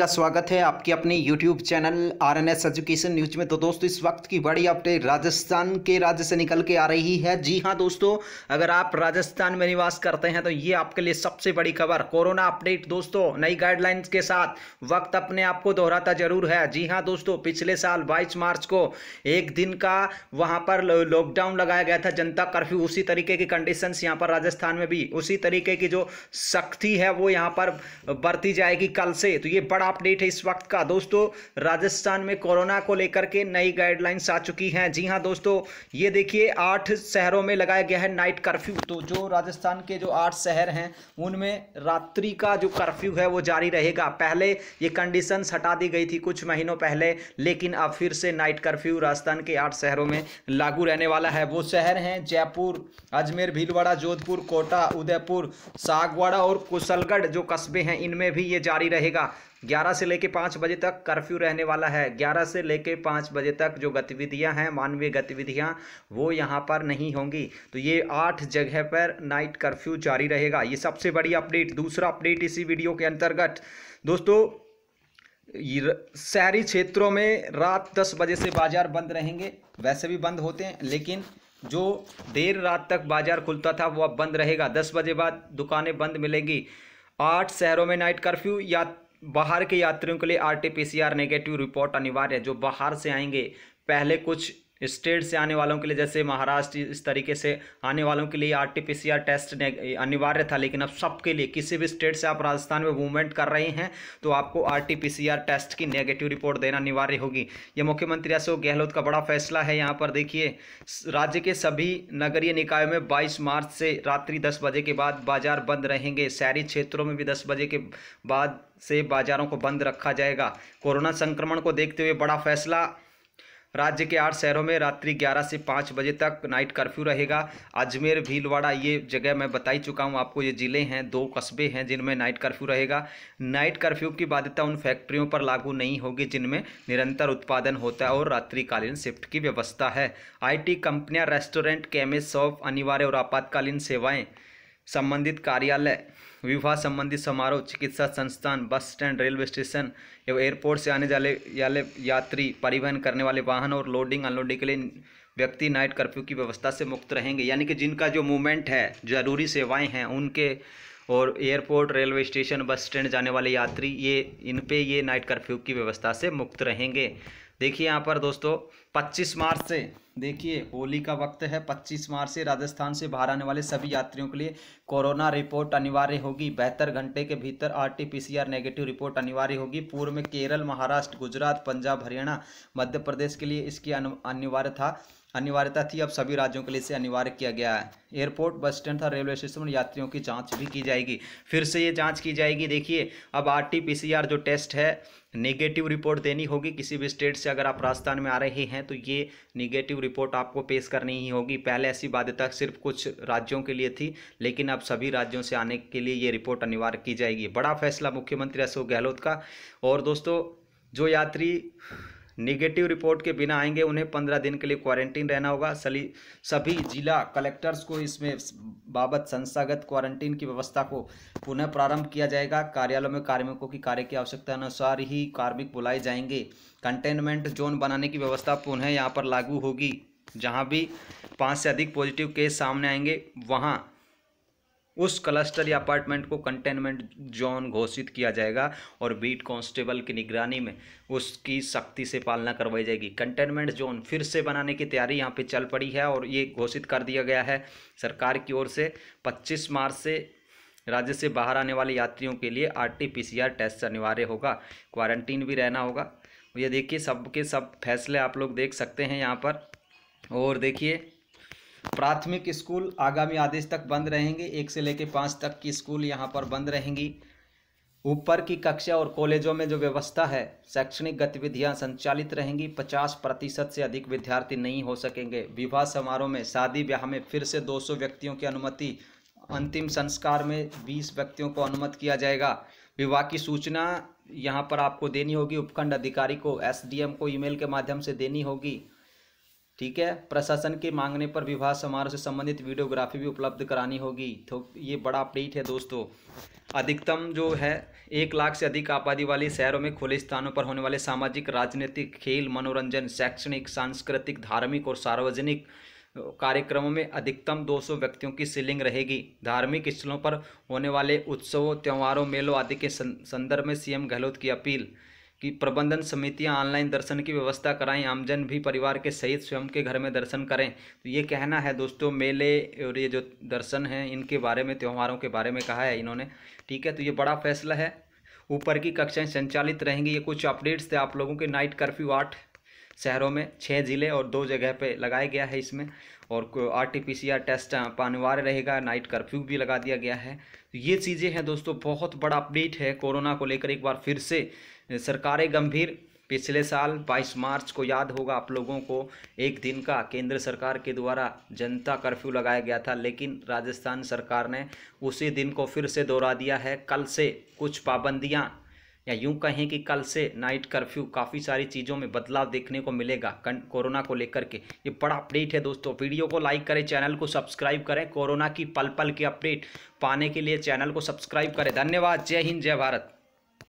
का स्वागत है आपके अपने YouTube channel R N S education news में तो दोस्तों इस वक्त की बड़ी अपडेट राजस्थान के राज्य से निकल के आ रही है जी हाँ दोस्तों अगर आप राजस्थान में निवास करते हैं तो ये आपके लिए सबसे बड़ी खबर कोरोना अपडेट दोस्तों नई गाइडलाइंस के साथ वक्त अपने आप को दोहराता जरूर है जी हाँ दोस्तों पिछले साल बाईस मार्च को एक दिन का वहाँ पर लॉकडाउन लगाया गया था जनता कर्फ्यू उसी तरीके की कंडीशन यहाँ पर राजस्थान में भी उसी तरीके की जो सख्ती है वो यहाँ पर बरती जाएगी कल से तो ये बड़ा अपडेट है इस वक्त का दोस्तों राजस्थान में कोरोना को लेकर के नई गाइडलाइंस आ चुकी हैं जी हाँ दोस्तों ये देखिए आठ शहरों में लगाया गया है नाइट कर्फ्यू तो जो राजस्थान के जो आठ शहर हैं उनमें रात्रि का जो कर्फ्यू है वो जारी रहेगा पहले ये कंडीशन हटा दी गई थी कुछ महीनों पहले लेकिन अब फिर से नाइट कर्फ्यू राजस्थान के आठ शहरों में लागू रहने वाला है वो शहर हैं जयपुर अजमेर भीलवाड़ा जोधपुर कोटा उदयपुर सागवाड़ा और कुशलगढ़ जो कस्बे हैं इनमें भी ये जारी रहेगा 11 से लेकर पाँच बजे तक कर्फ्यू रहने वाला है 11 से लेकर पाँच बजे तक जो गतिविधियां हैं मानवीय गतिविधियां वो यहां पर नहीं होंगी तो ये आठ जगह पर नाइट कर्फ्यू जारी रहेगा ये सबसे बड़ी अपडेट दूसरा अपडेट इसी वीडियो के अंतर्गत दोस्तों शहरी क्षेत्रों में रात दस बजे से बाजार बंद रहेंगे वैसे भी बंद होते हैं लेकिन जो देर रात तक बाजार खुलता था वो अब बंद रहेगा दस बजे बाद दुकानें बंद मिलेंगी आठ शहरों में नाइट कर्फ्यू या बाहर के यात्रियों के लिए R T P C R negative report अनिवार्य है जो बाहर से आएंगे पहले कुछ स्टेट से आने वालों के लिए जैसे महाराष्ट्र इस तरीके से आने वालों के लिए R T P C R test अनिवार्य था लेकिन अब सबके लिए किसी भी स्टेट से आप राजस्थान में मूवमेंट कर रहे हैं तो आपको R T P C R test की नेगेटिव रिपोर्ट देना अनिवार्य होगी ये मुख्यमंत्री अशोक गहलोत का बड़ा फैसला है यहाँ पर देखिए राज्य के सभी नगरीय निकायों में बाईस मार्च से रात्रि दस बजे के बाद बाजार बंद रहेंगे शहरी क्षेत्रों में भी दस बजे के बाद से बाजारों को बंद रखा जाएगा कोरोना संक्रमण को देखते हुए बड़ा फैसला राज्य के आठ शहरों में रात्रि 11 से 5 बजे तक नाइट कर्फ्यू रहेगा अजमेर भीलवाड़ा ये जगह मैं बता ही चुका हूँ आपको ये ज़िले हैं दो कस्बे हैं जिनमें नाइट कर्फ्यू रहेगा नाइट कर्फ्यू की बाध्यता उन फैक्ट्रियों पर लागू नहीं होगी जिनमें निरंतर उत्पादन होता है और रात्रिकालीन शिफ्ट की व्यवस्था है आई टी कंपनियाँ रेस्टोरेंट कैमे शॉप अनिवार्य और आपातकालीन सेवाएँ संबंधित कार्यालय विवाह संबंधित समारोह चिकित्सा संस्थान बस स्टैंड रेलवे स्टेशन एवं एयरपोर्ट से आने जाने वाले यात्री परिवहन करने वाले वाहन और लोडिंग अनलोडिंग के लिए व्यक्ति नाइट कर्फ्यू की व्यवस्था से मुक्त रहेंगे यानी कि जिनका जो मूवमेंट है ज़रूरी सेवाएं हैं उनके और airport railway station bus stand जाने वाले यात्री ये इन पर ये नाइट कर्फ्यू की व्यवस्था से मुक्त रहेंगे देखिए यहाँ पर दोस्तों 25 मार्च से देखिए होली का वक्त है 25 मार्च से राजस्थान से बाहर आने वाले सभी यात्रियों के लिए कोरोना रिपोर्ट अनिवार्य होगी बहत्तर घंटे के भीतर आरटीपीसीआर नेगेटिव रिपोर्ट अनिवार्य होगी पूर्व में केरल महाराष्ट्र गुजरात पंजाब हरियाणा मध्य प्रदेश के लिए इसकी अनिवार्य था अनिवार्यता थी अब सभी राज्यों के लिए इसे अनिवार्य किया गया है एयरपोर्ट बस स्टैंड था रेलवे स्टेशन में यात्रियों की जांच भी की जाएगी फिर से ये जांच की जाएगी देखिए अब आरटीपीसीआर जो टेस्ट है नेगेटिव रिपोर्ट देनी होगी किसी भी स्टेट से अगर आप राजस्थान में आ रहे हैं हैं तो ये निगेटिव रिपोर्ट आपको पेश करनी ही होगी पहले ऐसी बाध्यता सिर्फ कुछ राज्यों के लिए थी लेकिन अब सभी राज्यों से आने के लिए ये रिपोर्ट अनिवार्य की जाएगी बड़ा फैसला मुख्यमंत्री अशोक गहलोत का और दोस्तों जो यात्री निगेटिव रिपोर्ट के बिना आएंगे उन्हें पंद्रह दिन के लिए क्वारंटीन रहना होगा सली सभी जिला कलेक्टर्स को इसमें बाबत संस्थागत क्वारंटीन की व्यवस्था को पुनः प्रारंभ किया जाएगा कार्यालयों में कार्मिकों की कार्य की आवश्यकता अनुसार ही कार्मिक बुलाए जाएंगे कंटेनमेंट जोन बनाने की व्यवस्था पुनः यहाँ पर लागू होगी जहाँ भी पाँच से अधिक पॉजिटिव केस सामने आएंगे वहाँ उस क्लस्टर या अपार्टमेंट को कंटेनमेंट जोन घोषित किया जाएगा और बीट कांस्टेबल की निगरानी में उसकी सख्ती से पालना करवाई जाएगी कंटेनमेंट जोन फिर से बनाने की तैयारी यहाँ पे चल पड़ी है और ये घोषित कर दिया गया है सरकार की ओर से 25 मार्च से राज्य से बाहर आने वाले यात्रियों के लिए आर टेस्ट अनिवार्य होगा क्वारंटीन भी रहना होगा ये देखिए सब सब फैसले आप लोग देख सकते हैं यहाँ पर और देखिए प्राथमिक स्कूल आगामी आदेश तक बंद रहेंगे एक से लेकर पाँच तक की स्कूल यहाँ पर बंद रहेंगी ऊपर की कक्षा और कॉलेजों में जो व्यवस्था है शैक्षणिक गतिविधियां संचालित रहेंगी पचास प्रतिशत से अधिक विद्यार्थी नहीं हो सकेंगे विवाह समारोह में शादी ब्याह में फिर से सौ व्यक्तियों की अनुमति अंतिम संस्कार में बीस व्यक्तियों को अनुमत किया जाएगा विवाह की सूचना यहाँ पर आपको देनी होगी उपखंड अधिकारी को एसडीएम को ईमेल के माध्यम से देनी होगी ठीक है प्रशासन के मांगने पर विवाह समारोह से संबंधित वीडियोग्राफी भी उपलब्ध करानी होगी तो ये बड़ा अपडेट है दोस्तों अधिकतम जो है एक लाख से अधिक आबादी वाले शहरों में खुले स्थानों पर होने वाले सामाजिक राजनीतिक खेल मनोरंजन शैक्षणिक सांस्कृतिक धार्मिक और सार्वजनिक कार्यक्रमों में अधिकतम 200 व्यक्तियों की सीलिंग रहेगी धार्मिक स्थलों पर होने वाले उत्सवों त्योहारों मेलों आदि के संदर्भ में सीएम गहलोत की अपील कि प्रबंधन समितियां ऑनलाइन दर्शन की व्यवस्था कराएं आमजन भी परिवार के सहित स्वयं के घर में दर्शन करें तो ये कहना है दोस्तों मेले और ये जो दर्शन हैं इनके बारे में त्यौहारों के बारे में कहा है इन्होंने ठीक है तो ये बड़ा फैसला है ऊपर की कक्षाएं संचालित रहेंगी ये कुछ अपडेट्स थे आप लोगों के नाइट कर्फ्यू आठ शहरों में छः ज़िले और दो जगह पे लगाया गया है इसमें और R T P C R test अनिवार्य रहेगा नाइट कर्फ्यू भी लगा दिया गया है तो ये चीज़ें हैं दोस्तों बहुत बड़ा अपडेट है कोरोना को लेकर एक बार फिर से सरकारें गंभीर पिछले साल 22 मार्च को याद होगा आप लोगों को एक दिन का केंद्र सरकार के द्वारा जनता कर्फ्यू लगाया गया था लेकिन राजस्थान सरकार ने उसी दिन को फिर से दोहरा दिया है कल से कुछ पाबंदियां या यूं कहें कि कल से नाइट कर्फ्यू काफ़ी सारी चीज़ों में बदलाव देखने को मिलेगा कोरोना को लेकर के ये बड़ा अपडेट है दोस्तों वीडियो को लाइक करें चैनल को सब्सक्राइब करें कोरोना की पल पल की अपडेट पाने के लिए चैनल को सब्सक्राइब करें धन्यवाद जय हिंद जय भारत